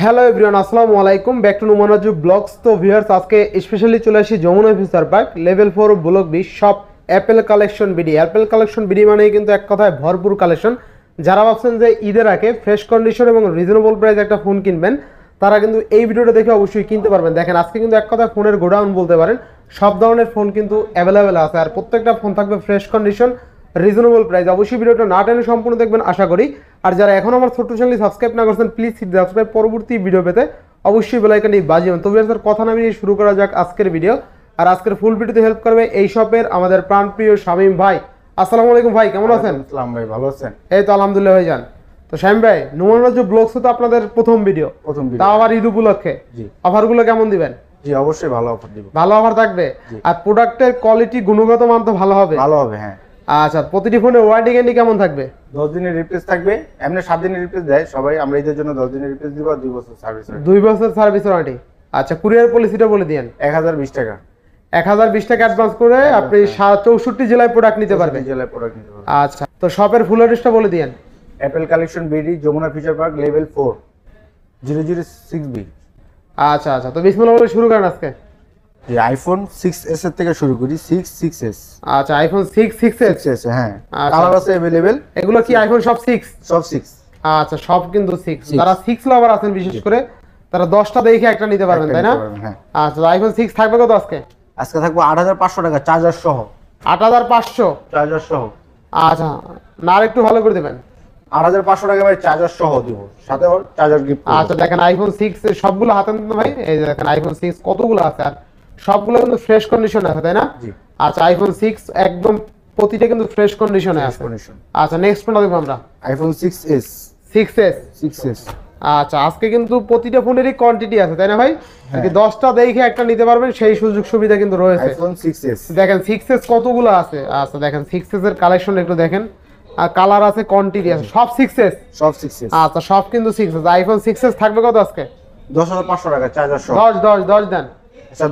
Hello everyone আসসালামু আলাইকুম back to নুমানাজু ব্লগস তো ভিউয়ার্স আজকে স্পেশালি চলে আসি Jamuna future park level four block B সব Apple collection BD Apple collection BD মানেই কিন্তু এক কথায় ভরপুর কালেকশন যারা ভাবছেন যে ঈদের আগে ফ্রেশ কন্ডিশন এবং রিজনেবল প্রাইস একটা ফোন কিনবেন তারা কিন্তু এই ভিডিওটা দেখে অবশ্যই কিনতে পারবেন দেখেন আজকে কিন্তু এক কথায় ফোনের গোডাউন বলতে পারেন সব ধরনের ফোন কিন্তু অ্যাভেলেবেল আছে আর প্রত্যেকটা ফোন থাকবে ফ্রেশ কন্ডিশন রিজনেবল প্রাইস অবশ্যই ভিডিওটা না টেনে সম্পূর্ণ দেখবেন আশা করি আর যারা এখন আমার ছোট্ট চ্যানেলটি সাবস্ক্রাইব না করছেন প্লিজ সাবস্ক্রাইব পরবর্তী ভিডিও পেতে অবশ্যই বেলাইকানটি বাজিয়ে তবে স্যার কথা নামিয়ে শুরু করা যাক আজকের ভিডিও আর আজকের ফুল ভিডিওতে হেল্প করবে এই শপের আমাদের প্রাণপ্রিয় শামীম ভাই আসসালামু আলাইকুম ভাই কেমন আছেন আসসালাম ভাই ভালো আছেন এই তো আলহামদুলিল্লাহ ভাই যান তো শামীম ভাই নুমান রাজ্য ব্লগস তো আপনাদের প্রথম ভিডিও প্রথম ভিডিও তাও আবার ঈদ উপলক্ষে অফারগুলো কেমন দিবেন জি অবশ্যই ভালো অফার দিব ভালো অফার থাকবে আর প্রোডাক্টের কোয়ালিটি গুণগত মান তো ভালো হবে ভালো হবে হ্যাঁ আচ্ছা প্রতিটি ফোনের ওয়ারেন্টি গ্যারান্টি কেমন থাকবে 10 দিনের রিপ্লেস থাকবে এমনি 7 দিনের রিপ্লেস দেয় সবাই আমরা এদের জন্য 10 দিনের রিপ্লেস দিব আর 2 বছর সার্ভিস দুই বছর সার্ভিস ওয়ারেন্টি আচ্ছা কুরিয়ার পলিসিটা বলে দিয়েন 1020 টাকা 1020 টাকা অ্যাডভান্স করে আপনি 64 জেলায় প্রোডাক্ট নিতে পারবেন জেলায় প্রোডাক্ট নিতে পারবেন আচ্ছা তো শপের ফুল অ্যাড্রেসটা বলে দেন Apple collection BD Jamuna future park level 4 006b B আচ্ছা আচ্ছা তো বিসমিল্লাহ বলে শুরু করেন আজকে আইফোন এর থেকে শুরু করি আচ্ছা আইফোন হ্যাঁ কালার আচ্ছা। আছে এগুলো কি আইফোন সব সব আচ্ছা সব কিন্তু যারা লাভার আছেন বিশেষ করে তারা দেখে একটা নিতে পারবেন তাই না হ্যাঁ। আচ্ছা আইফোন থাকবে কত আজকে আজকে পাঁচশো টাকা চার্জার সহ আট হাজার পাঁচশো চার্জার সহ আচ্ছা না একটু ভালো করে দিবেন আট হাজার পাঁচশো টাকা ভাই চার্জার সহ দিব সাথে চার্জার গিফট আচ্ছা দেখেন আইফোন সিক্স সবগুলো হাতে ভাই এই দেখেন আইফোন সিক্স কতগুলো আছে আর সবগুলো কিন্তু ফ্রেশ কন্ডিশনে আছে তাই না আচ্ছা আইফোন 6 একদম প্রতিটা কিন্তু ফ্রেশ কন্ডিশনে আছে আচ্ছা নেক্সট ফোন দেখব আমরা আইফোন 6s 6s 6s আচ্ছা আজকে কিন্তু প্রতিটা ফোনেরই কোয়ান্টিটি আছে তাই না ভাই হ্যাঁ। যদি 10টা দেখে একটা নিতে পারবেন সেই সুযোগ সুবিধা কিন্তু রয়েছে আইফোন 6s দেখেন 6s কতগুলো আছে আচ্ছা দেখেন 6s এর কালেকশন একটু দেখেন আর কালার আছে কোয়ান্টিটি আছে সব 6s সব 6s আচ্ছা সব কিন্তু 6s আইফোন 6s থাকবে কত আজকে 10500 টাকা 4000 10 10 10 দেন আচ্ছা,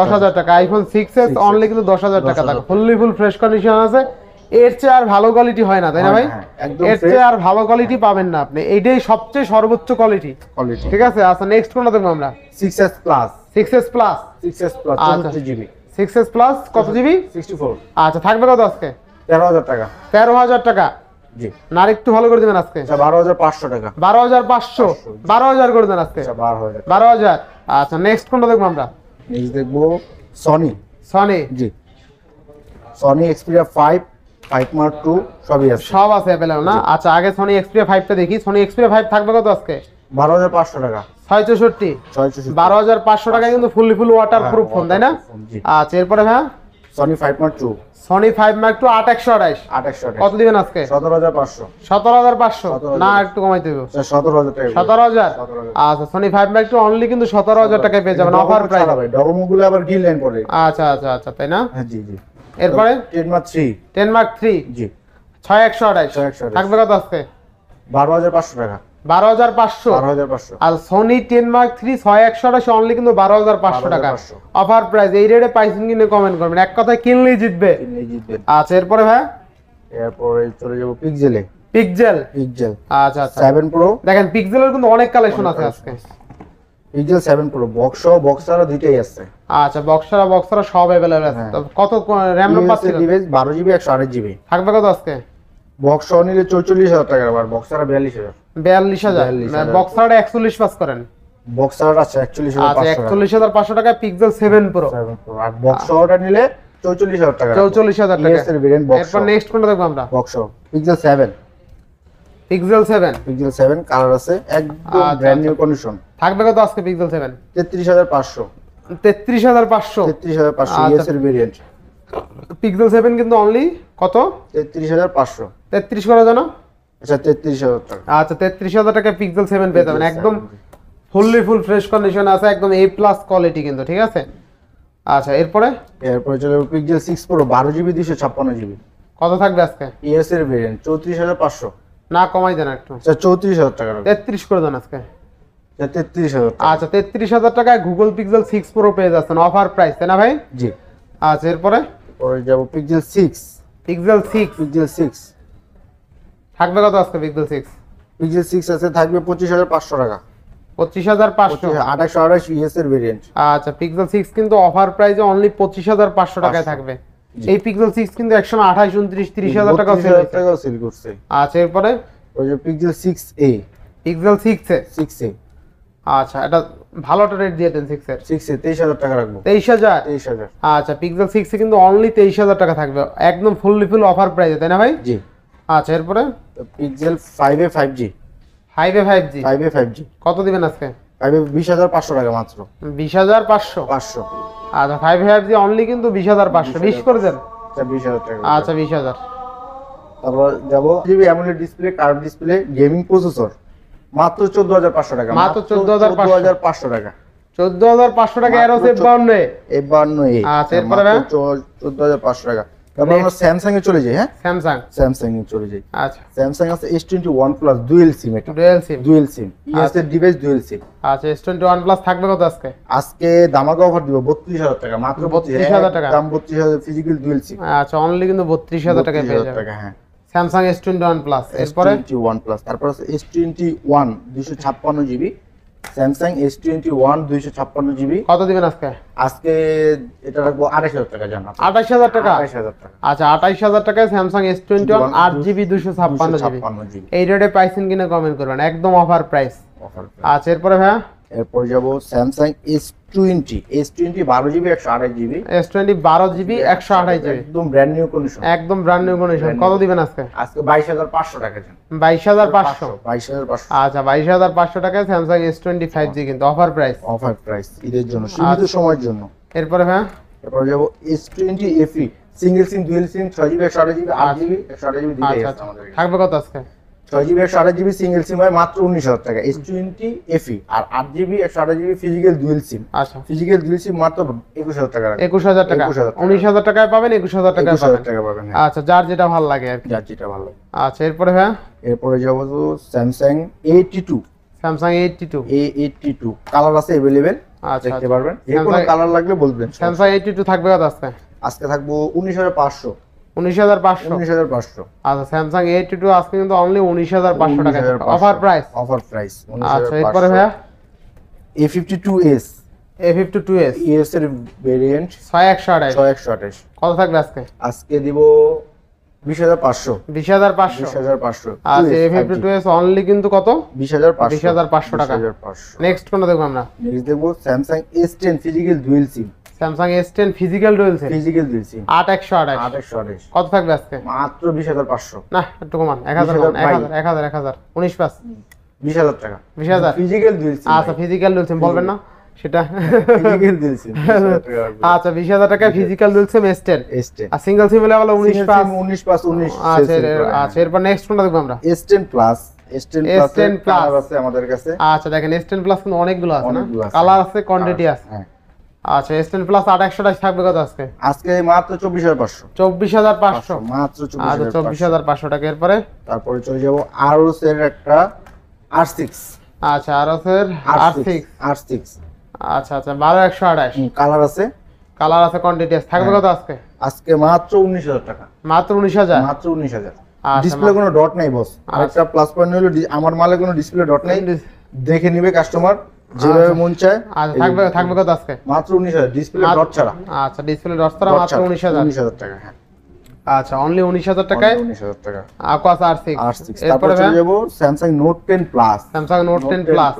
দশ হাজার টাকা আইফোন সিক্স এস অনলি কিন্তু দশ হাজার টাকা ফ্রেশ আছে এর চেয়ে আর ভালো কোয়ালিটি হয় না ভাই হ্যাঁ, এর চেয়ে আর ভালো কোয়ালিটি পাবেন না আপনি এইটাই সবচেয়ে সর্বোচ্চ কোয়ালিটি ঠিক আছে নেক্সট আচ্ছা, কোনটা আচ্ছা। কত জিবি আচ্ছা থাকবে আজকে তেরো হাজার টাকা তেরো হাজার টাকা জি একটু ভালো করে আজকে বারো হাজার পাঁচশো টাকা বারো হাজার পাঁচশো বারো হাজার করে আজকে বারো হাজার বারো হাজার আচ্ছা নেক্সট কোনটা দেখবো আমরা নেক্সট দেখবো সনি সনি জি Sony Xperia five five mark two সবই আছে সব আছে অ্যাভেলেবল না আচ্ছা আগে সনি এক্সপিরিয়া ফাইভটা দেখি সনি এক্সপিরিয়া ফাইভ থাকবে কত আজকে বারো হাজার পাঁচশো টাকা ছয় চৌষট্টি বারো হাজার পাঁচশো টাকা কিন্তু fully full waterproof phone তাই না আচ্ছা এরপরে হ্যাঁ সনি 5 মার্ক 2 সনি 5 মার্ক 2 8128 8128 কত দিবেন আজকে 17500 17500 না একটু কমাই দেব 17000 টাকা 17000 আচ্ছা সনি 5 মার্ক 2 অনলি কিন্তু 17000 টাকায় পেয়ে যাবেন অফার প্রাইস হবে ডগমগুলো আবার গিল লাইন পড়ে আচ্ছা আচ্ছা আচ্ছা তাই না হ্যাঁ, জি জি এরপরে 10 মার্ক 3 10 মার্ক 3 জি 6128 6128 থাকবে কত আজকে 12500 টাকা বারো হাজার পাঁচশো আর থ্রি ছয় একশো অনলি কিন্তু বারো হাজার পাঁচশো টাকা প্রাইস এই রেটে পাইছেন কমেন্ট করবেন এক কথায় কিনলেই জিতবে আচ্ছা এরপরে এরপরে চলে পিকজেল পিকজেল আচ্ছা আচ্ছা সেভেন প্রো দেখেন কিন্তু অনেক কালেকশন আছে আজকে পিকজেল সেভেন প্রো বক্স বক্সারা দুইটাই আছে আচ্ছা বক্সারা বক্সারা সব আছে হ্যাঁ। কত র্যাম জিবি থাকবে আজকে বক্স নিলে টাকা বক্সারা বিয়াল্লিশ হাজার বক্সার মানে একচল্লিশ পাস করেন বক্সার আছে একচল্লিশ আচ্ছা একচল্লিশ হাজার টাকা পিক্সেল সেভেন প্রো আর নিলে চৌচল্লিশ হাজার টাকা চৌচল্লিশ হাজার টাকা e এরপর সেভেন পিক্সেল 7 পিক্সেল 7 কালার আছে একদম ব্র্যান্ড নিউ কন্ডিশন থাকবে কত আজকে পিক্সেল 7 33500 33500 এর ভেরিয়েন্ট পিক্সেল 7 কিন্তু অনলি কত 33500 33 করা জানো এটা আচ্ছা, 33000 টাকা আচ্ছা 33000 টাকা পিক্সেল সেভেন পেয়ে যাবেন একদম ফুললি ফুল ফ্রেশ কন্ডিশন আছে একদম এ প্লাস কোয়ালিটি কিন্তু ঠিক আছে আচ্ছা এরপরে এরপরে চলে পিক্সেল সিক্স প্রো বারো জিবি দুশো 256 জিবি কত থাকবে আজকে ইএস এর ভেরিয়েন্ট পাঁচশো না কমাই দেন একটু আচ্ছা হাজার টাকা তেত্রিশ করে দেন আজকে আচ্ছা তেত্রিশ হাজার আচ্ছা, টাকায় গুগল পিক্সেল সিক্স প্রো পেয়ে যাচ্ছেন অফার প্রাইস তাই না ভাই জি আচ্ছা এরপরে পরে যাবো Pixel six Pixel 6 Pixel six থাকবে কত আজকে বিগদল 6 বিগদল 6 আছে থাকবে 25500 টাকা 25500 2828 ইউএস এর ভেরিয়েন্ট আচ্ছা পিক্সেল 6 কিন্তু অফার প্রাইসে অনলি 25500 টাকায় থাকবে এই পিক্সেল 6 কিন্তু 128 29 30000 টাকা সেল করছে আচ্ছা এরপরে ওই যে pixel 6a pixel 6a 6a আচ্ছা এটা ভালোটা রেট দিয়েছেন 6 এর 6 এ 23000 টাকা রাখবো 23000 23000 আচ্ছা পিক্সেল 6 এ কিন্তু অনলি 23000 টাকা থাকবে একদম ফুল অফার প্রাইসে তাই না ভাই জি আচ্ছা এরপরে pixel 5a 5G 5a 5G 5a 5G কত দিবেন আজকে 5a 20500 টাকা মাত্র 20500 500 আচ্ছা 5 5a 5G অনলি কিন্তু 20500 20 করে দেন আচ্ছা 20000 টাকা আচ্ছা 20000 তারপর যাব GB AMOLED display curve display gaming processor মাত্র 14500 টাকা মাত্র 14500 টাকা 14500 টাকা এর হচ্ছে 52 52 আচ্ছা এরপরে 14500 টাকা তারপর আমরা স্যামসাং এ চলে যাই হ্যাঁ স্যামসাং স্যামসাং এ চলে যাই আচ্ছা স্যামসাং আছে S21 প্লাস ডুয়াল সিম এটা dual SIM dual SIM ES এর ডিভাইস ডুয়াল সিম আচ্ছা S21 প্লাস থাকবে কত আজকে আজকে ধামাকা অফার দিব 32000 টাকা মাত্র 32000 টাকা দাম 32000 ফিজিক্যাল ডুয়াল সিম আচ্ছা অনলি কিন্তু 32000 টাকায় পেয়ে যাবে টাকা হ্যাঁ স্যামসাং S21 প্লাস এরপরে S21 প্লাস তারপর আছে S21 256 GB Samsung S twenty one দুইশো ছাপ্পান্ন জিবি কত দিবেন আজকে আজকে এটা রাখবো আঠাশ হাজার টাকা জানা আঠাশ হাজার টাকা আঠাশ হাজার টাকা আচ্ছা আঠাশ হাজার টাকায় স্যামসাং এস টোয়েন্টি ওয়ান আট জিবি দুশো ছাপ্পান্ন জিবি এই রেটে পাইছেন কিনা কমেন্ট করবেন একদম অফার প্রাইস আচ্ছা এরপরে ভাইয়া এরপর যাবো স্যামসাং এস এস টোয়েন্টি বারো জিবি একশো জিবি এস টোয়েন্টি বারো জিবি একশো ব্র্যান্ড একদম ব্র্যান্ড কত বাইশ হাজার পাঁচশো টাকা বাইশ হাজার পাঁচশো বাইশ হাজার পাঁচশো আচ্ছা বাইশ হাজার পাঁচশো Samsung S twenty five G কিন্তু অফার প্রাইস অফার প্রাইস জন্য আচ্ছা। সময়ের জন্য এরপরে হ্যাঁ এরপরে যাবো S twenty single SIM SIM ছয় জিবি জিবি আট জিবি আচ্ছা। জিবি আচ্ছা, থাকবে কত আজকে ছয় জিবি একশো আঠাশ জিবি সিঙ্গেল সিম হয় মাত্র উনিশ হাজার টাকা এস টোয়েন্টি এফি আর আট জিবি একশো আঠাশ জিবি ফিজিক্যাল ডুয়েল সিম আচ্ছা ফিজিক্যাল ডুয়েল সিম মাত্র একুশ হাজার টাকা একুশ হাজার টাকা একুশ হাজার উনিশ হাজার টাকায় পাবেন একুশ হাজার টাকা টাকা পাবেন হ্যাঁ। আচ্ছা যার যেটা ভালো লাগে আর যার যেটা ভালো লাগে আচ্ছা এরপরে হ্যাঁ এরপরে যাব তো Samsung eighty two Samsung eighty two A eighty two colour আছে এভেলেবেল আচ্ছা দেখতে আচ্ছা। পারবেন যে কালার লাগলে বলবেন স্যামসাং এইটি টু থাকবে আজকে আজকে থাকবো উনিশ হাজার পাঁচশো উনিশ হাজার পাঁচশো উনিশ হাজার পাঁচশো আচ্ছা স্যামসাং এ টু আজকে কিন্তু অনলি উনিশ হাজার পাঁচশো টাকা অফার প্রাইস অফার প্রাইস আচ্ছা ভাইয়া A fifty two S A fifty two S ES এর ভেরিয়েন্ট ছয় একশো আঠাশ ছয় একশো আঠাশ কত থাকবে আজকে আজকে দিব বিশ হাজার পাঁচশো বিশ হাজার পাঁচশো বিশ হাজার পাঁচশো আচ্ছা A fifty two S only কিন্তু কত বিশ হাজার পাঁচশো হাজার পাঁচশো টাকা নেক্সট কোনটা দেখবো আমরা দেখবো Samsung S ten physical dual SIM Samsung S ten physical dual SIM physical dual SIM আট একশো আট একশো কত থাকবে আজকে মাত্র বিশ হাজার পাঁচশো না একটু কমান এক হাজার এক হাজার এক হাজার এক হাজার উনিশ পাঁচ বিশ হাজার টাকা বিশ হাজার ফিজিক্যাল ডুয়েল সিম আচ্ছা ফিজিক্যাল ডুয়েল সিম বলবেন না সেটা আচ্ছা বিশ হাজার টাকা physical dual SIM S ten আর সিঙ্গেল সিম হলে বলো উনিশ পাঁচ উনিশ পাঁচ উনিশ আচ্ছা, আচ্ছা এরপর নেক্সট কোনটা দেখবো আমরা এস টেন প্লাস প্লাস আছে আমাদের কাছে আচ্ছা দেখেন S10 প্লাস কিন্তু অনেকগুলো আছে না কালার আছে কোয়ান্টিটি আছে হ্যাঁ আচ্ছা এসটেন প্লাস আট একশো থাকবে কত আজকে আজকে মাত্র চব্বিশ হাজার চব্বিশ হাজার পাঁচশো আচ্ছা, মাত্র আচ্ছা চব্বিশ হাজার পাঁচশো টাকা এরপরে তারপরে চলে যাবো আরোস এর একটা আর সিক্স আচ্ছা আরোস এর আর সিক্স আচ্ছা আচ্ছা বারো একশো আঠাশ কালার আছে কালার আছে কোয়ান্টিটি আছে থাকবে হ্যাঁ। কত আজকে আজকে মাত্র উনিশ হাজার টাকা মাত্র উনিশ হাজার মাত্র উনিশ হাজার ডিসপ্লে আচ্ছা, কোনো ডট নাই বস আচ্ছা। আরেকটা প্লাস পয়েন্ট হলো আমার মালে কোনো ডিসপ্লে ডট নাই দেখে নিবে কাস্টমার যেভাবে মন চায় থাকবে থাকবে কত আজকে মাত্র 19000 ডিসপ্লে ডট ছাড়া আচ্ছা ডিসপ্লে ডট ছাড়া মাত্র 19000 19000 টাকা হ্যাঁ আচ্ছা অনলি 19000 টাকায় 19000 টাকা তারপরে চলে যাব Samsung note 10 plus Samsung note 10 plus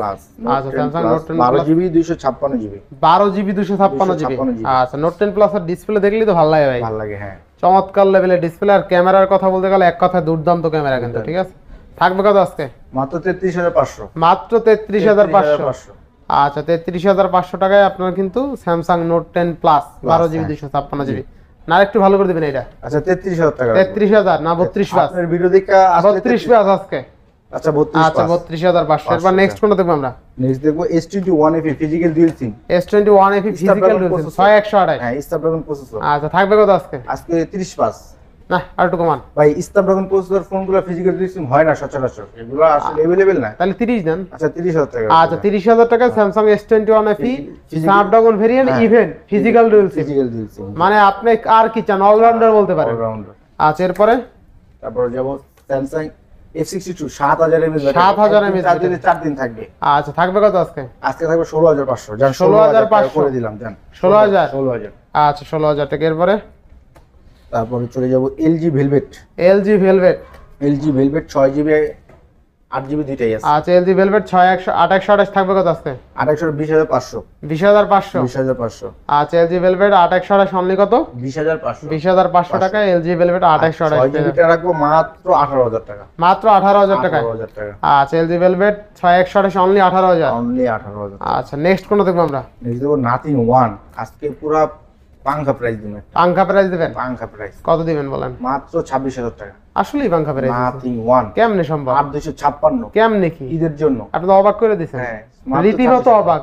আচ্ছা Samsung note 10 GB 256 GB GB আচ্ছা নোট 10 প্লাস আর ডিসপ্লে দেখলি তো ভালো লাগে ভাই ভালো লাগে হ্যাঁ চমৎকার লেভেলের ডিসপ্লে আর ক্যামেরার কথা বলতে গেলে এক কথা দুর্দান্ত ক্যামেরা কিন্তু ঠিক আছে থাকবে কত আজকে মাত্র 33500 মাত্র 33500 আচ্ছা তেত্রিশ হাজার পাঁচশো টাকায় আপনার কিন্তু স্যামসাং নোট টেন প্লাস বারো হ্যাঁ। জিবি দুশো ছাপ্পান্ন জিবি না একটু ভালো করে দেবেন এটা আচ্ছা তেত্রিশ হাজার টাকা তেত্রিশ হাজার না আচ্ছা, বত্রিশ পাঁচ ভিডিও বত্রিশ পাঁচ আজকে আচ্ছা আচ্ছা বত্রিশ হাজার পাঁচশো নেক্সট আমরা দেখবো এস ওয়ান এস ওয়ান ছয় একশো হ্যাঁ, আচ্ছা থাকবে কত আজকে আজকে তিরিশ পাঁচ আচ্ছা, আচ্ছা হ্যাঁ। e, হ্যাঁ, মানে আপনি আর কি চান অলরাউন্ডার বলতে পারেন আচ্ছা এরপরে ষোলো হাজার দিন থাকবে আচ্ছা থাকবে কত আজকে আজকে থাকবে করে দিলাম আচ্ছা টাকা এরপরে তারপরে চলে যাব LG velvet LG velvet LG velvet ছয় জিবি আট জিবি দুইটাই আছে আচ্ছা এলজি ভেলভেট ছয় একশো আট একশো আঠাশ থাকবে কত আসতে আট একশো বিশ হাজার পাঁচশো বিশ হাজার পাঁচশো বিশ হাজার পাঁচশো আচ্ছা এলজি ভেলভেট আট একশো আঠাশ অনলি কত বিশ হাজার পাঁচশো বিশ হাজার পাঁচশো টাকা এলজি ভেলভেট আট একশো আঠাশ আচ্ছা, রাখবো মাত্র আঠারো হাজার টাকা মাত্র আঠারো হাজার টাকা আচ্ছা এলজি ভেলভেট ছয় একশো আঠাশ অনলি আঠারো হাজার অনলি আঠারো হাজার আচ্ছা নেক্সট কোনো দেখবো আমরা নেক্সট দেখবো নাথিং ওয়ান আজকে পুরো পাঙ্খা প্রাইস দিবেন পাঙ্খা প্রাইস দিবেন পাঙ্খা প্রাইস কত দিবেন বলেন মাত্র ছাব্বিশ হাজার টাকা আসলেই পাঙ্খা প্রাইস নাথিং ওয়ান কেমনে সম্ভব আট দুইশো ছাপ্পান্ন কেমনে কি ঈদের জন্য আপনি অবাক করে দিয়েছেন হ্যাঁ, রীতিমতো অবাক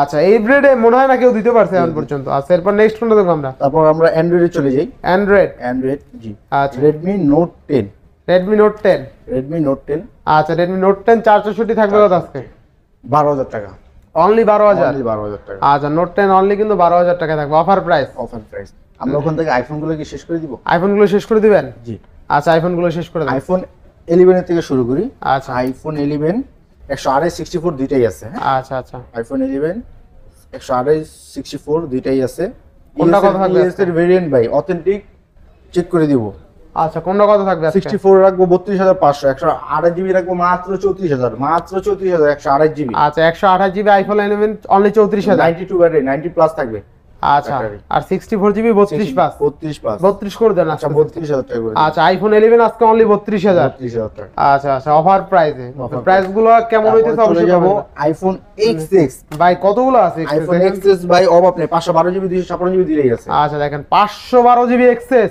আচ্ছা এই ব্রেডে মনে হয় না কেউ দিতে পারছে এখন পর্যন্ত আচ্ছা এরপর নেক্সট ফোনটা দেখো আমরা তারপর আমরা অ্যান্ড্রয়েডে চলে যাই অ্যান্ড্রয়েড অ্যান্ড্রয়েড জি আচ্ছা Redmi note ten Redmi note ten Redmi note ten আচ্ছা রেডমি নোট টেন চারশোষট্টি থাকবে কত আজকে বারো হাজার টাকা অনলি বারো হাজার অনলি বারো হাজার টাকা আচ্ছা নোট টেন অনলি কিন্তু বারো হাজার টাকা থাকবে অফার প্রাইস অফার প্রাইস আমরা ওখান থেকে আইফোনগুলো কি শেষ করে দিব আইফোনগুলো শেষ করে দিবেন জি আচ্ছা আইফোনগুলো শেষ করে আইফোন এলিভেনের থেকে শুরু করি আচ্ছা আইফোন এলিভেন একশো আড়াই সিক্সটি ফোর দুইটাই আছে হ্যাঁ? আইফোন আচ্ছা, আচ্ছা। একশো আড়াই সিক্সটি ফোর দুইটাই আছে কোনটা কত থাকবে ভেরিয়েন্ট ভাই অথেন্টিক চেক করে দিব আচ্ছা কোনটা কত থাকবে সিক্সটি ফোর রাখবো বত্রিশ হাজার পাঁচশো একশো আড়াই জিবি রাখবো মাত্র চৌত্রিশ হাজার মাত্র চৌত্রিশ হাজার একশো আড়াই জিবি আচ্ছা একশো আড়াই জিবি আইফোন ইলেভেন অনলি চৌত্রিশ হাজার নাইনটি টু নাইনটি প্লাস থাকবে আচ্ছা আর 64 জিবি 32 পাস 32 পাস করে দেন আচ্ছা 32000 টাকা করে আচ্ছা আইফোন 11 আজকে অনলি 32000 আচ্ছা আচ্ছা অফার প্রাইসে প্রাইস গুলো কেমন আইফোন XS ভাই কতগুলো আছে আইফোন XS ভাই অবাব নেই 512 জিবি 256 জিবি আচ্ছা দেখেন 512 GB XS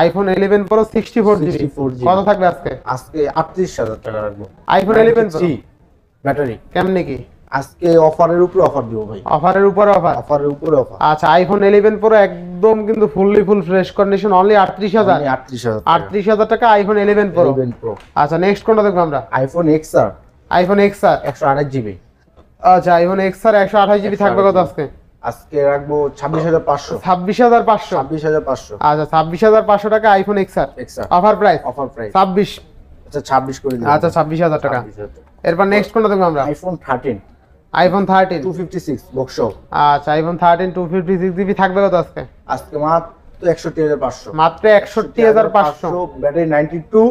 iPhone 11 pro 64 GB কত থাকবে আজকে আজকে 38000 টাকা রাখবো আইফোন 11 প্রো ব্যাটারি কেমনে কি আজকে অফারের উপর অফার দিব ভাই অফারের উপর অফার অফারের উপর অফার আচ্ছা আইফোন 11 প্রো একদম কিন্তু fully full fresh condition only 38000 38000 38000 টাকা আইফোন 11 প্রো 11 প্রো আচ্ছা নেক্সট কোনটা দেখব আমরা আইফোন এক্স আর আইফোন এক্স XR 128 জিবি আচ্ছা আইফোন এক্স XR 128 জিবি থাকবে কত আজকে আজকে রাখবো ছাব্বিশ হাজার পাঁচশো ছাব্বিশ হাজার পাঁচশো ছাব্বিশ হাজার পাঁচশো আচ্ছা ছাব্বিশ হাজার পাঁচশো টাকা iPhone XR XR offer price offer price ছাব্বিশ আচ্ছা, ছাব্বিশ করে আচ্ছা, ছাব্বিশ হাজার টাকা নেক্সট কোনটা iPhone thirteen iPhone thirteen box আচ্ছা iPhone thirteen two fifty GB থাকবে কত আজকে আজকে মাত্র একষট্টি হাজার পাঁচশো মাত্র একষট্টি হাজার পাঁচশো battery ninety two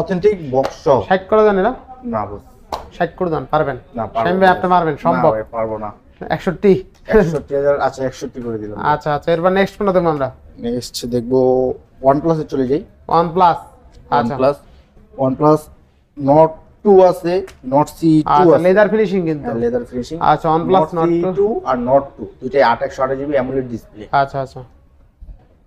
authentic box ষাট করে জানি না না ষাট করে দেন পারবেন আপনি পারবেন সম্ভব না একষট্টি 61 আচ্ছা 61 করে দিলাম আচ্ছা আচ্ছা এরপর নেক্সট কোন দেখব আমরা নেক্সট দেখব OnePlus চলে যাই OnePlus আচ্ছা OnePlus OnePlus Note আছে Note C2 লেদার ফিনিশিং কিন্তু লেদার হ্যাঁ, ফিনিশিং আচ্ছা OnePlus Note 2 আর Note 2 দুটোই 28 জিবি AMOLED ডিসপ্লে আচ্ছা আচ্ছা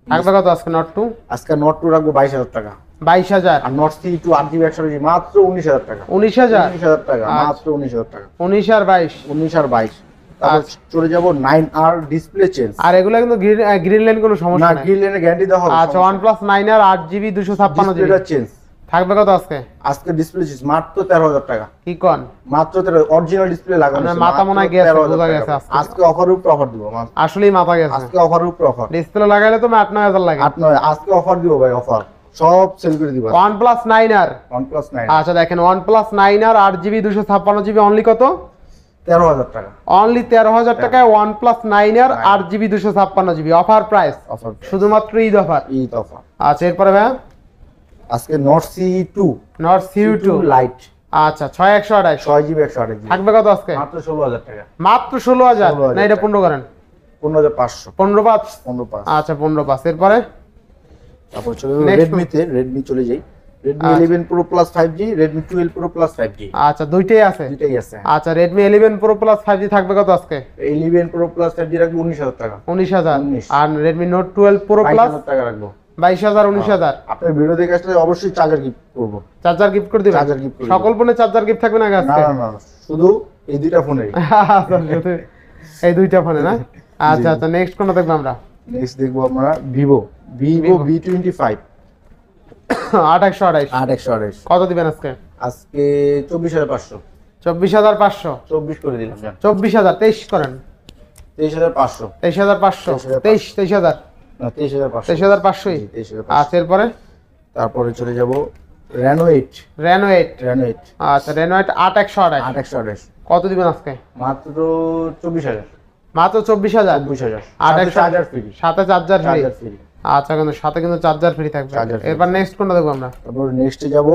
থাকবে আজকে Note 2 আজকে Note 2 রাখবো 22000 টাকা 22000 আর Note C2 RGB 128 মাত্র 19000 টাকা 19000 19000 টাকা আচ্ছা। মাত্র 19000 টাকা 19 আর 22 19 আর 22 আচ্ছা। চলে যাব 9R ডিসপ্লে চেঞ্জ আর এগুলো কিন্তু গ্রিন লাইন কোনো সমস্যা না গ্রিন লাইনে গ্যারান্টি দেওয়া হবে আচ্ছা OnePlus 9R 8GB 256GB change থাকবে কত আজকে আজকে ডিসপ্লে চেঞ্জ মাত্র 13000 টাকা কি কোন মাত্র 13 অরিজিনাল ডিসপ্লে লাগানো মানে মাথা মনে গেছে বোঝা গেছে আজকে অফার উপর অফার দিব আসলেই মাথা গেছে আজকে অফার উপর অফার ডিসপ্লে লাগাইলে তো 8 লাগে আজকে অফার দিব ভাই অফার সব সেল করে দিবা OnePlus 9R OnePlus 9 আচ্ছা দেখেন OnePlus 9R 8GB 256GB only কত তেরো হাজার টাকা অনলি তেরো হাজার হ্যাঁ। টাকায় ওয়ান নাইন আর আট জিবি দুশো ছাপ্পান্ন জিবি অফার প্রাইস অফার শুধুমাত্র ঈদ অফার ঈদ অফার আচ্ছা এরপরে ভাই আজকে note C two note C two lite আচ্ছা ছয় একশো আড়াই ছয় জিবি একশো আড়াই থাকবে কত আজকে মাত্র ষোলো হাজার টাকা মাত্র ষোলো হাজার এটা পনেরো করেন পনেরো হাজার পাঁচশো পনেরো পাঁচ পনেরো পাঁচ আচ্ছা পনেরো পাঁচ এরপরে তারপর রেডমিতে রেডমি চলে যাই Redmi 11 আচ্ছা। Pro Plus 5G Redmi 12 Pro Plus 5G আচ্ছা দুইটাই আছে দুইটাই আছে আচ্ছা থাকবে কত আজকে রাখবো টাকা আর Redmi note twelve pro plus টাকা রাখবো হ্যাঁ। আপনার আসলে অবশ্যই চার্জার গিফট চার্জার গিফট করে সকল ফোনে চার্জার গিফট থাকবে না শুধু এই দুইটা ফোনে আচ্ছা, এই দুইটা ফোনে না আচ্ছা আচ্ছা নেক্সট কোনটা আমরা নেক্সট দেখব আমরা Vivo Vivo আট একশো আড়াইশ আট একশো আড়াইশ কত দিবেন আজকে আজকে চব্বিশ হাজার পাঁচশো চব্বিশ হাজার পাঁচশো চব্বিশ করে দিলাম চব্বিশ হাজার তেইশ করেন তেইশ হাজার পাঁচশো তেইশ হাজার পাঁচশো তেইশ তেইশ হাজার তেইশ হাজার পাঁচশো তেইশ হাজার পাঁচশোই আচ্ছা এরপরে তারপরে চলে যাব রেনো এইট রেনো আচ্ছা রেনো আট একশো আড়াইশ আট একশো আড়াইশ কত দিবেন আজকে মাত্র চব্বিশ হাজার মাত্র চব্বিশ হাজার চব্বিশ হাজার আট একশো হাজার ফ্রি সাতাশ হাজার ফ্রি আচ্ছা কিন্তু সাথে কিন্তু চার্জার ফ্রি থাকবে এবার নেক্সট কোনটা দেখবো আমরা তারপর নেক্সটে যাব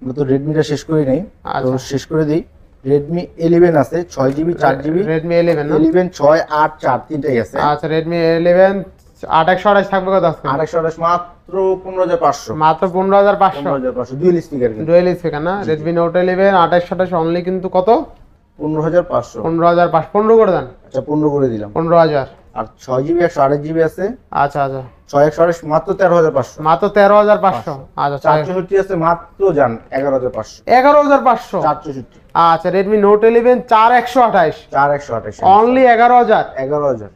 আমরা তো রেডমিটা শেষ করে নেই আচ্ছা। তো শেষ করে দিই রেডমি ইলেভেন আছে ছয় জিবি চার জিবি রেডমি ইলেভেন ইলেভেন ছয় আট চার তিনটাই আছে আচ্ছা রেডমি ইলেভেন আট একশো আঠাশ থাকবে কত আছে আট একশো মাত্র পনেরো হাজার পাঁচশো মাত্র পনেরো হাজার পাঁচশো হাজার পাঁচশো ডুয়েল স্পিকার ডুয়েল স্পিকার না রেডমি নোট ইলেভেন আট একশো আঠাশ অনলি কিন্তু কত পনেরো হাজার পাঁচশো পনেরো হাজার পাঁচশো পনেরো করে দেন আচ্ছা পনেরো করে দিলাম পনেরো হাজার আর ছয় জিবি একশো আড়াই জিবি আছে আচ্ছা আচ্ছা ছয় একশো মাত্র তেরো হাজার পাঁচশো মাত্র তেরো হাজার পাঁচশো আচ্ছা মাত্র এগারো হাজার পাঁচশো এগারো হাজার পাঁচশো আচ্ছা রেডমি নোট চার একশো চার একশো অনলি এগারো হাজার এগারো হাজার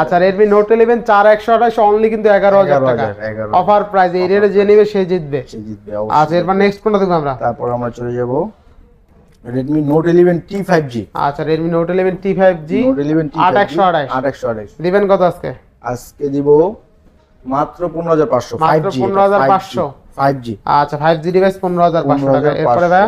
আচ্ছা রেডমি নোট আচ্ছা, চার একশো আঠাশ অনলি কিন্তু এগারো হাজার টাকা অফার প্রাইস যে সে জিতবে আচ্ছা এরপর নেক্সট কোনটা দেখবো আমরা তারপর আমরা চলে যাবো Redmi Note 11 T 5G আচ্ছা Redmi Note 11 T 5G Note 11 T 8128 8128 দিবেন কত আজকে আজকে দিব মাত্র 15500 5G মাত্র 15500 5G আচ্ছা 5G ডিভাইস 15500 টাকা এরপরে ভাই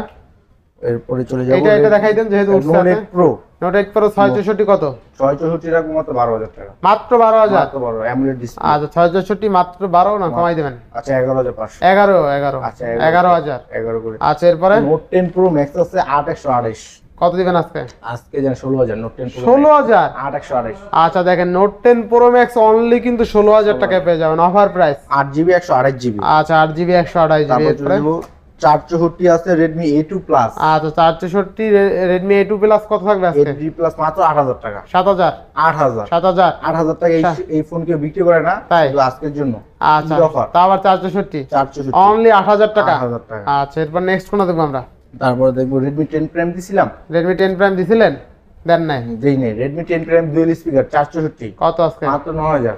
এরপরে চলে যাব এটা এটা দেখাই দেন যেহেতু Note 8 Pro নোট 8 প্রো 664 কত 664 রাখবো মাত্র 12000 টাকা মাত্র 12000 মাত্র 12 অ্যামোলেড ডিসপ্লে আচ্ছা 664 মাত্র 12 না কমাই দিবেন আচ্ছা 11500 11 11 আচ্ছা 11000 11 করে আচ্ছা এরপরে নোট 10 প্রো ম্যাক্স আছে 8128 কত দিবেন আজকে আজকে যেন 16000 নোট 10 প্রো 16000 8128 আচ্ছা দেখেন নোট 10 প্রো ম্যাক্স অনলি কিন্তু 16000 টাকায় পেয়ে যাবেন অফার প্রাইস আট জিবি আড়াই জিবি আচ্ছা আট জিবি আড়াই জিবি চার আছে রেডমি এ টু প্লাস আচ্ছা চার চৌষট্টি রেডমি কত থাকবে আজকে মাত্র টাকা টাকা এই ফোন আচ্ছা। বিক্রি করে না তাই আজকের জন্য আচ্ছা তা আবার টাকা টাকা আচ্ছা এরপর নেক্সট আমরা তারপর দেখবো রেডমি টেন প্রাইম দিছিলাম রেডমি টেন প্রাইম দিছিলেন দেন নাই দেই নাই Redmi ten prime dual speaker চার কত আজকে মাত্র নয় হাজার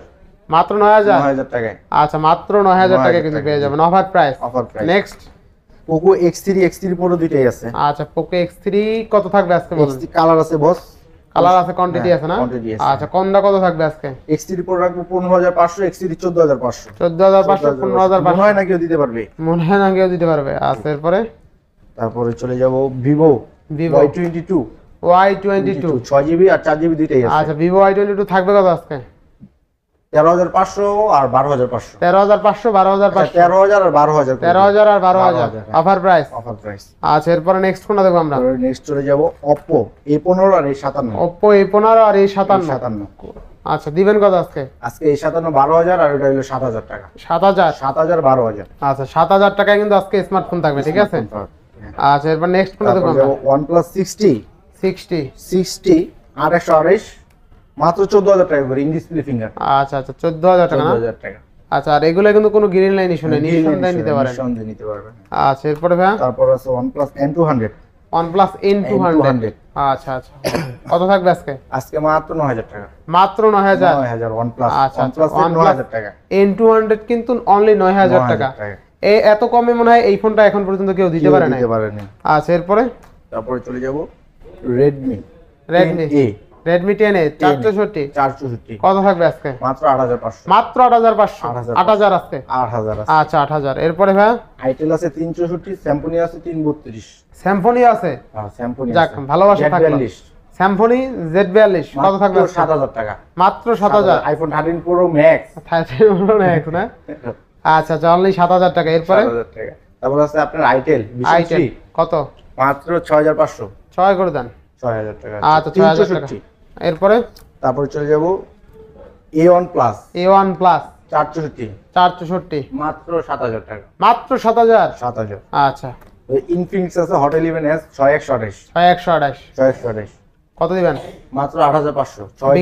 মাত্র নয় হাজার নয় হাজার টাকায় আচ্ছা মাত্র নয় হাজার টাকায় কিন্তু পেয়ে যাবেন offer price offer price next Poco X3 X3 Pro দুটেই আছে আচ্ছা পোকো X3 কত থাকবে আজকে বলুন কালার আছে বস কালার আছে কোয়ান্টিটি হ্যাঁ, আছে না আচ্ছা কোনটা কত থাকবে আজকে X3 Pro রাখবো 15500 X3 14500 14500 15500 হয় না কেউ দিতে পারবে মনে হয় না কেউ দিতে পারবে আচ্ছা এরপরে তারপরে চলে যাব Vivo Vivo Y22 Y22 6GB আর 4GB দুটেই আছে আচ্ছা Vivo Y22 থাকবে কত আজকে তেরো হাজার পাঁচশো আর বারো হাজার পাঁচশো তেরো হাজার পাঁচশো বারো হাজার আচ্ছা, তেরো হাজার আর বারো হাজার তেরো হাজার আর বারো হাজার প্রাইস অফার হ্যাঁ। আচ্ছা, এরপরে নেক্সট দেখবো আমরা নেক্সট যাবো আর এই সাতান্ন পনেরো আর এই সাতান্ন সাতান্ন আচ্ছা দিবেন আজকে আজকে এই সাতান্ন বারো হাজার আর ওটা সাত হাজার টাকা সাত হাজার সাত হাজার বারো হাজার আচ্ছা সাত হাজার টাকায় কিন্তু আজকে স্মার্টফোন থাকবে ঠিক আছে হ্যাঁ। আচ্ছা এরপর নেক্সট কোনটা দেখবো ওয়ান সিক্সটি সিক্সটি সিক্সটি আড়াইশ মাত্র 14000 টাকা করে ফিঙ্গার আচ্ছা আচ্ছা 14000 টাকা 14000 টাকা আচ্ছা আর এগুলা কিন্তু কোনো গ্রিন লাইন ইস্যু নিতে পারেন নিঃসন্দেহে নিতে পারবেন আচ্ছা ভাই তারপর আছে OnePlus N200 OnePlus N200 আচ্ছা আচ্ছা কত থাকবে আজকে আজকে মাত্র 9000 টাকা মাত্র 9000 9000 OnePlus আচ্ছা, আচ্ছা OnePlus 9000 টাকা N200 কিন্তু অনলি 9000 টাকা এই এত কমে মনে হয় এই ফোনটা এখন পর্যন্ত কেউ দিতে পারে না দিতে পারে না আচ্ছা এরপরে তারপরে চলে যাব Redmi Redmi A Redmi ten A চারশোষট্টি চারশোষট্টি কত থাকবে আজকে মাত্র আট হাজার পাঁচশো মাত্র আট হাজার পাঁচশো হাজার আজকে আট হাজার আচ্ছা আট এরপরে ভাই আইটেল আছে তিন চৌষট্টি স্যাম্পনি আছে আছে হ্যাঁ, যাক ভালোবাসা থাকবে জেড বিয়াল্লিশ কত থাকবে সাত হাজার টাকা মাত্র সাত হাজার iPhone thirteen pro max thirteen pro max না আচ্ছা আচ্ছা সাত হাজার টাকা এরপরে তারপর আছে আপনার আইটেল আইটেল কত মাত্র ছয় হাজার পাঁচশো ছয় করে দেন ছয় হাজার টাকা আচ্ছা ছয় হাজার টাকা এরপরে তারপরে চলে যাব A one plus A one plus চার চৌষট্টি মাত্র সাত হাজার টাকা মাত্র সাত হাজার সাত হাজার আচ্ছা আছে এস ছয় একশো আঠাশ ছয় একশো আঠাশ ছয় একশো আঠাশ কত দিবেন মাত্র আট হাজার পাঁচশো ছয়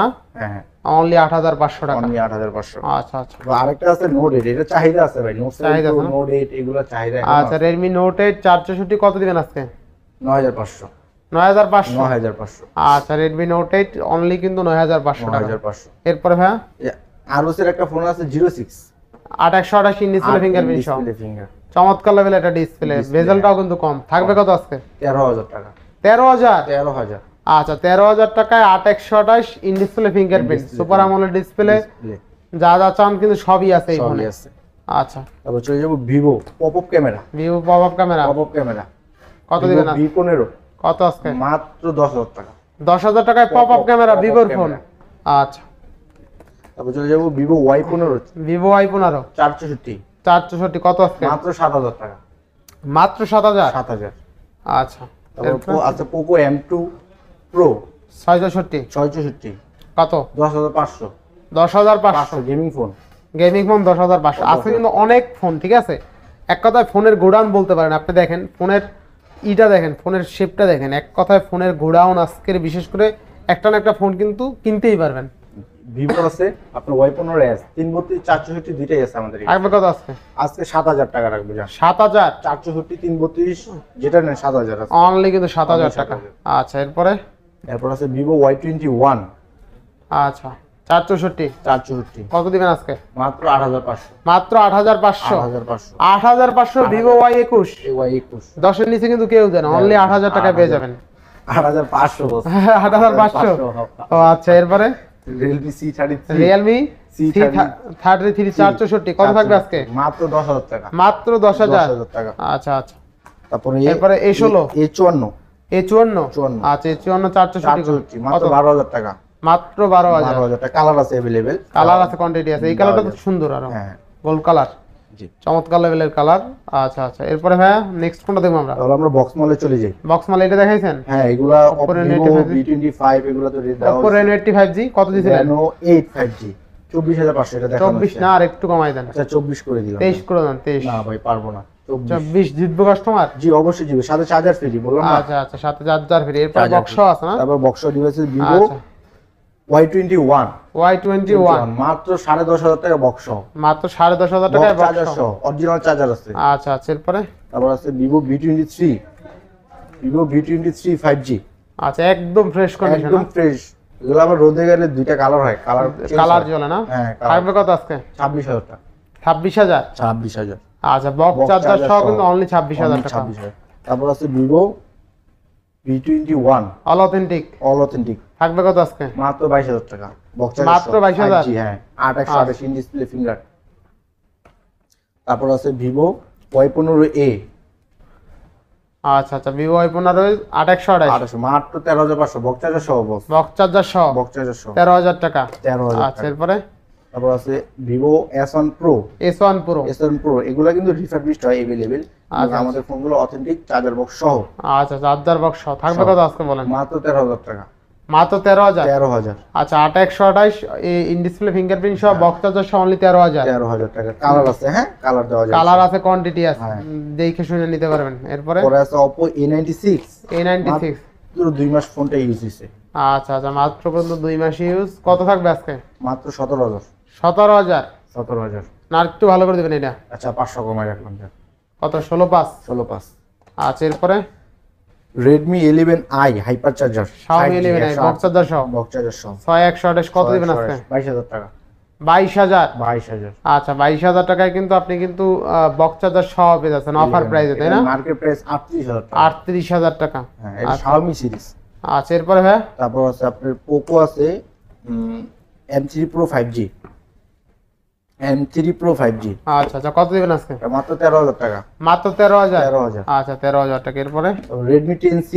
না হ্যাঁ হ্যাঁ অনলি আট হাজার পাঁচশো টাকা আট হাজার পাঁচশো আচ্ছা আচ্ছা আরেকটা আছে নোট এটা চাহিদা আছে ভাই নোট চাহিদা নোট এইট এগুলো চাহিদা আচ্ছা রেডমি নোট এইট কত দিবেন আজকে নয় হাজার পাঁচশো আচ্ছা অনলি কিন্তু একটা ফোন আছে ডিসপ্লে ফিঙ্গারপ্রিন্ট চমৎকার লেভেল একটা ডিসপ্লে কিন্তু কম থাকবে আচ্ছা টাকায় ফিঙ্গারপ্রিন্ট সুপার ডিসপ্লে যা যা চান কিন্তু সবই আছে এই আচ্ছা তারপর চলে যাব Vivo camera Vivo pop up camera pop up camera কত দিবেন না ভি 15 কত আজকে মাত্র দশ হাজার টাকা দশ হাজার টাকায় পপ আপ ক্যামেরা ভিভোর ফোন আচ্ছা তারপর চলে যাবো ভিভো ওয়াই ভিভো ওয়াই পনেরো চার চৌষট্টি চার কত আজকে মাত্র সাত হাজার টাকা মাত্র সাত হাজার সাত হাজার আচ্ছা পোকো এম টু প্রো ছয় চৌষট্টি ছয় চৌষট্টি কত দশ হাজার পাঁচশো দশ হাজার গেমিং ফোন গেমিং ফোন দশ হাজার পাঁচশো কিন্তু অনেক ফোন ঠিক আছে এক কথায় ফোনের গোডাউন বলতে পারেন আপনি দেখেন ফোনের ইটা দেখেন ফোনের শেপটা দেখেন এক কথায় ফোনের ঘোড়াউন আজকের বিশেষ করে একটা না একটা ফোন কিন্তু কিনতেই পারবেন ভিভো আছে আপনার ওয়াই পনেরো এস তিন বত্রিশ চারশোষট্টি দুইটাই আছে আমাদের একবার কথা আছে আজকে সাত হাজার টাকা রাখবে সাত হাজার চারশোষট্টি তিন বত্রিশ যেটা নেন সাত হাজার অনলি কিন্তু সাত হাজার টাকা আচ্ছা এরপরে এরপর আছে ভিভো ওয়াই টোয়েন্টি ওয়ান আচ্ছা চার চৌষট্টি কত দিবেন আজকে মাত্র আট হাজার পাঁচশো মাত্র আট হাজার পাঁচশো আট হাজার পাঁচশো ভিভো ওয়াই একুশ ওয়াই একুশ দশের নিচে কিন্তু কেউ দেন অনলি আট হাজার টাকা পেয়ে যাবেন আট হাজার পাঁচশো আট হাজার পাঁচশো ও আচ্ছা এরপরে Realme C thirty Realme thirty three চার চৌষট্টি কত থাকবে আজকে মাত্র দশ হাজার টাকা মাত্র দশ হাজার টাকা আচ্ছা আচ্ছা তারপরে এরপরে এ ষোলো এ চুয়ান্ন এ চুয়ান্ন চুয়ান্ন আচ্ছা এ চুয়ান্ন চার চৌষট্টি মাত্র বারো হাজার টাকা মাত্র বারো হাজার টাকা কালার আছে অ্যাভেলেবেল কালার আছে কোয়ান্টিটি আছে এই কালারটা খুব সুন্দর আর হ্যাঁ গোল্ড কালার চমৎকার লেভেলের কালার আচ্ছা আচ্ছা এরপরে ভাইয়া নেক্সট কোনটা আমরা তাহলে আমরা বক্স মলে চলে যাই বক্স মালে এটা দেখাইছেন হ্যাঁ এগুলা Oppo Reno 25 এগুলা তো কত 24500 এটা দেখানো 24 না আর একটু কমাই দেন আচ্ছা 24 করে দিলাম 23 করে দেন 23 না ভাই পারবো না কাস্টমার জি অবশ্যই সাথে ফ্রি বললাম আচ্ছা আচ্ছা সাথে ফ্রি এরপর বক্স আছে না তারপর বক্স ডিভাইসে ভিভো ওয়াই টোয়েন্টি ওয়ান মাত্র সাড়ে দশ হাজার টাকা বক্স মাত্র সাড়ে দশ টাকা চার্জার সহ অরিজিনাল চার্জার আছে আচ্ছা আচ্ছা এরপরে তারপর আছে Vivo V twenty three Vivo five G আচ্ছা একদম ফ্রেশ কন্ডিশন একদম ফ্রেশ এগুলো আবার রোদে গেলে দুইটা কালার হয় কালার কালার জ্বলে না হ্যাঁ থাকবে কত আজকে ছাব্বিশ হাজার টাকা ছাব্বিশ হাজার ছাব্বিশ হাজার আচ্ছা বক্স চার্জার সহ কিন্তু অনলি ছাব্বিশ হাজার টাকা তারপর আছে Vivo V21 all authentic all থাকবে কত আজকে মাত্র টাকা বক্সার মাত্র 22000 জি ফিঙ্গার তারপর আছে Vivo Y15a আচ্ছা আচ্ছা ভিভো পনেরো আট একশো আঠাশ মাত্র তেরো হাজার পাঁচশো বক্স চার্জার সহ বক্স চার্জার সহ বক্স তেরো হাজার টাকা তেরো হাজার আচ্ছা এরপরে তারপর আছে Vivo S one pro S one pro S one pro এগুলো কিন্তু রিফার্বিশড হয় এভেলেবেল আচ্ছা, আচ্ছা। আমাদের ফোনগুলো অথেন্টিক চার্জার বক্স সহ আচ্ছা চার্জার আচ্ছা, বক্স সহ থাকবে কত আজকে বলেন মাত্র তেরো হাজার টাকা মাত্র তেরো হাজার তেরো হাজার আচ্ছা আট একশো আঠাশ ফিঙ্গারপ্রিন্ট সহ বক্স হ্যাঁ। চার্জার সহ অনলি তেরো হাজার তেরো হাজার টাকা কালার আছে হ্যাঁ কালার দেওয়া যায় কালার আছে কোয়ান্টিটি আছে হ্যাঁ। দেখে শুনে নিতে পারবেন এরপরে পরে আছে Oppo A ninety six A ninety six পুরো দুই মাস ফোনটা ইউজ হয়েছে আচ্ছা আচ্ছা মাত্র পর্যন্ত দুই মাস ইউজ কত থাকবে আজকে মাত্র সতেরো হাজার সতেরো হাজার সতেরো হাজার না একটু ভালো করে দেবেন এটা আচ্ছা পাঁচশো কমাই রাখলাম কত ষোলো পাঁচ ষোলো পাঁচ আচ্ছা এরপরে Redmi eleven i hyper charger Xiaomi eleven i box charger সহ বক চার্জার সহ ছয় একশো আঠাশ কত দেবেন আজকে বাইশ হাজার টাকা বাইশ হাজার বাইশ হাজার আচ্ছা বাইশ হাজার টাকায় কিন্তু আপনি কিন্তু বক্স চার্জার সহ পেয়ে যাচ্ছেন অফার প্রাইসে তাই না মার্কেট প্রাইস আটত্রিশ হাজার আটত্রিশ হাজার টাকা শাওমি সিরিজ হ্যাঁ, আচ্ছা।, আচ্ছা এরপরে হ্যাঁ তারপর আছে আপনার পোকো আছে M three pro five G M3 Pro 5G আচ্ছা আচ্ছা কত দিবেন আজকে মাত্র 13000 টাকা মাত্র 13000 13000 আচ্ছা 13000 টাকা এরপরে Redmi 10C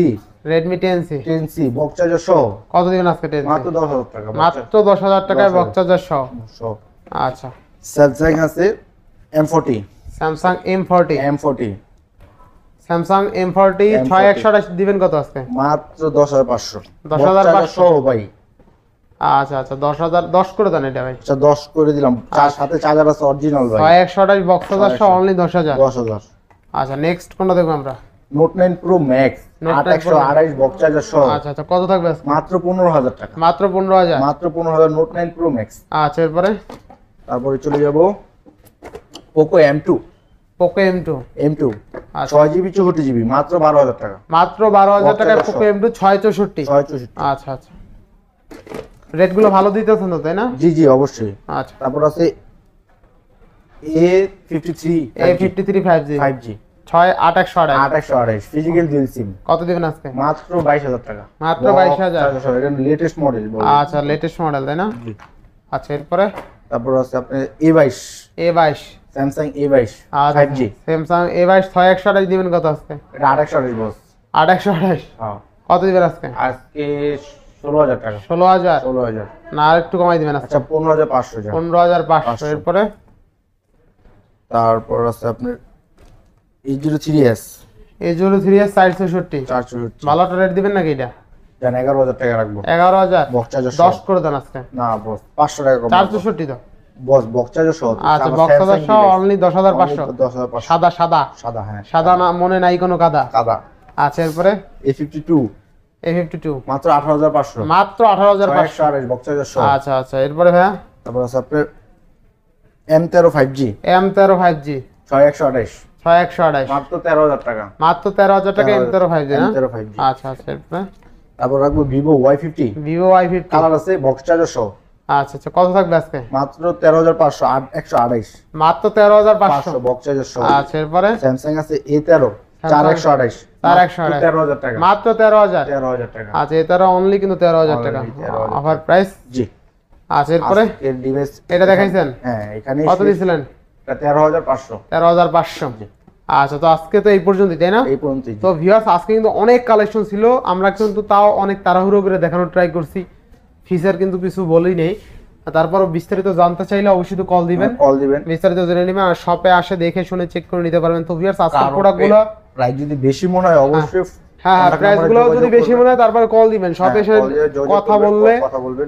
Redmi 10C 10C Box charger সহ কত দিবেন আজকে 10C মাত্র 10000 টাকা মাত্র 10000 টাকায় বক্স চার্জার সহ আচ্ছা Samsung আছে M40 Samsung M40 M40 Samsung M40 forty দিবেন কত আজকে মাত্র 10500 10500 পাঁচশো ভাই আচ্ছা আচ্ছা দশ হাজার দশ করে দেন এটা ভাই আচ্ছা, দশ করে দিলাম আচ্ছা। সাথে চার হাজার আছে অরিজিনাল ভাই ছয় একশো আঠাশ বক্স চার্জার সহ অনলি দশ হাজার দশ হাজার আচ্ছা নেক্সট কোনটা দেখবো আমরা নোট নাইন প্রো ম্যাক্স আট একশো আচ্ছা আচ্ছা কত থাকবে মাত্র পনেরো হাজার টাকা মাত্র পনেরো হাজার মাত্র পনেরো হাজার নোট নাইন প্রো ম্যাক্স আচ্ছা এরপরে তারপরে চলে যাব Poco M two Poco M two M two ছয় জিবি চৌষট্টি জিবি মাত্র বারো হাজার টাকা মাত্র বারো হাজার টাকায় পোকো এম টু ছয় চৌষট্টি ছয় চৌষট্টি আচ্ছা আচ্ছা রেটগুলো ভালো দিতেছেন তো তাই না জি জি অবশ্যই আচ্ছা তারপর আছে A fifty three A fifty three five G five G ছয় আট একশো আট একশো ফিজিক্যাল ডুয়েল সিম কত দিবেন আজকে মাত্র বাইশ হাজার টাকা মাত্র বাইশ হাজার এটা লেটেস্ট মডেল আচ্ছা লেটেস্ট মডেল তাই না আচ্ছা এরপরে তারপর আছে আপনার এ বাইশ এ বাইশ Samsung A 5G five Samsung A বাইশ ছয় একশো দিবেন কত আজকে এটা আট একশো বস আট একশো হ্যাঁ কত দিবেন আজকে আজকে এগারো হাজার দশ করে দেন না পাঁচশো টাকা আচ্ছা, দশ হাজার পাঁচশো সাদা সাদা সাদা হ্যাঁ সাদা না মনে নাই কোনো কাদা কাদা আচ্ছা এরপরে এ ফিফটি টু A52 মাত্র 18500 মাত্র 18500 128 আচ্ছা আচ্ছা এরপরে ভাইয়া তারপর আছে মাত্র 13000 টাকা মাত্র 13000 টাকা M13 5G আচ্ছা আচ্ছা এরপরে তারপর রাখবো Vivo Y50 Vivo Y50 colour আছে বক্স চার্জার সহ আচ্ছা আচ্ছা কত থাকবে আজকে মাত্র 13500 128 মাত্র 13500 বক্স চার্জার সহ আচ্ছা এরপরে Samsung আছে A13 অনেক কালেকশন ছিল আমরা কিন্তু তাও অনেক তাড়াহুড়ো করে দেখানোর ট্রাই করছি ফিচার কিন্তু কিছু বলেই নেই তারপর বিস্তারিত জানতে চাইলে অবশ্যই কল দিবেন কল হ্যাঁ, দিবেন বিস্তারিত জেনে নেবেন আর শপে আসে দেখে শুনে চেক করে নিতে পারবেন তো ভিউয়ার্স আজকের প্রোডাক্টগুলো প্রাইস যদি বেশি মনে হয় অবশ্যই হ্যাঁ প্রাইস হ্যাঁ, গুলো যদি বেশি মনে হয় কল দিবেন হ্যাঁ, কথা বললে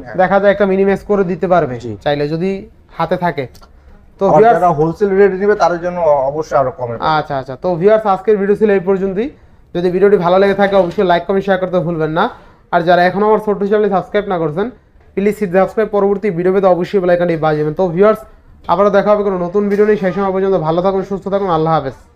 হ্যাঁ। দেখা যায় একটা মিনিমাইজ করে দিতে পারবে চাইলে যদি হাতে থাকে তো ভিউয়ার্স যারা হোলসেল রেট দিবে তার জন্য অবশ্যই আরো কমে আচ্ছা আচ্ছা তো ভিউয়ার্স আজকের ভিডিও ছিল এই পর্যন্তই যদি ভিডিওটি ভালো লেগে থাকে অবশ্যই লাইক কমেন্ট শেয়ার করতে ভুলবেন না আর যারা এখন আমার ছোট চ্যানেল সাবস্ক্রাইব না করছেন প্লিজ সাবস্ক্রাইব পরবর্তী ভিডিওতে অবশ্যই বেলাইকানটি বাজাবেন তো ভিউয়ার্স আবারও দেখা হবে কোনো নতুন ভিডিও নিয়ে সেই সময় পর্যন্ত ভালো থাকুন সুস্থ থাকুন আল্লাহ হাফেজ